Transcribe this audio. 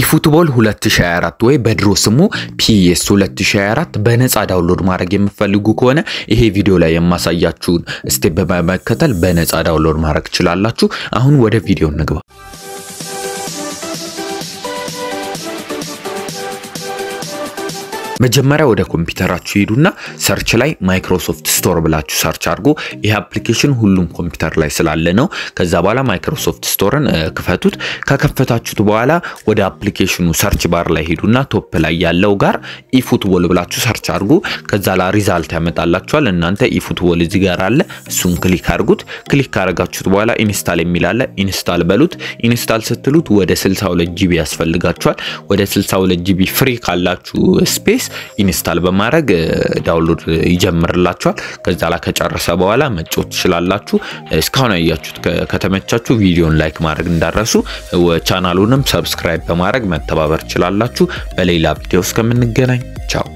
ኢፉትቦል 2024 ወይ በድሮ ስሙ ፒኤስ 2024 በነፃ ዳውንሎድ ማድረግ የምፈልጉ ከሆነ ይሄ ቪዲዮ ላይ የማሳያችሁን ስቴፕ በመከተል በነፃ ዳውንሎድ ማድረግ ትችላላችሁ። አሁን ወደ ቪዲዮ እንግባ። መጀመሪያ ወደ ኮምፒውተራችሁ ሄዱና ሰርች ላይ ማይክሮሶፍት ስቶር ብላችሁ ሰርች አድርጎ ይህ አፕሊኬሽን ሁሉም ኮምፒውተር ላይ ስላለ ነው። ከዛ በኋላ ማይክሮሶፍት ስቶርን ክፈቱት። ከከፈታችሁት በኋላ ወደ አፕሊኬሽኑ ሰርች ባር ላይ ሂዱና ቶፕ ላይ ያለው ጋር ኢፉትቦል ብላችሁ ሰርች አድርጉ። ከዛ ላይ ሪዛልት ያመጣላችኋል። እናንተ ኢፉትቦል እዚህ ጋር አለ፣ እሱን ክሊክ አድርጉት። ክሊክ ካረጋችሁት በኋላ ኢንስታል የሚል አለ፣ ኢንስታል በሉት። ኢንስታል ስትሉት ወደ 62 ጂቢ ያስፈልጋችኋል። ወደ 62 ጂቢ ፍሪ ካላችሁ ስፔስ ዲቫይስ ኢንስታል በማድረግ ዳውንሎድ ይጀምርላችኋል። ከዛ ላይ ከጨረሰ በኋላ መጫወት ትችላላችሁ። እስካሁን ያያችሁት ከተመቻችሁ ቪዲዮን ላይክ ማድረግ እንዳረሱ፣ ቻናሉንም ሰብስክራይብ በማድረግ መተባበር ትችላላችሁ። በሌላ ቪዲዮ እስከምንገናኝ ቻው።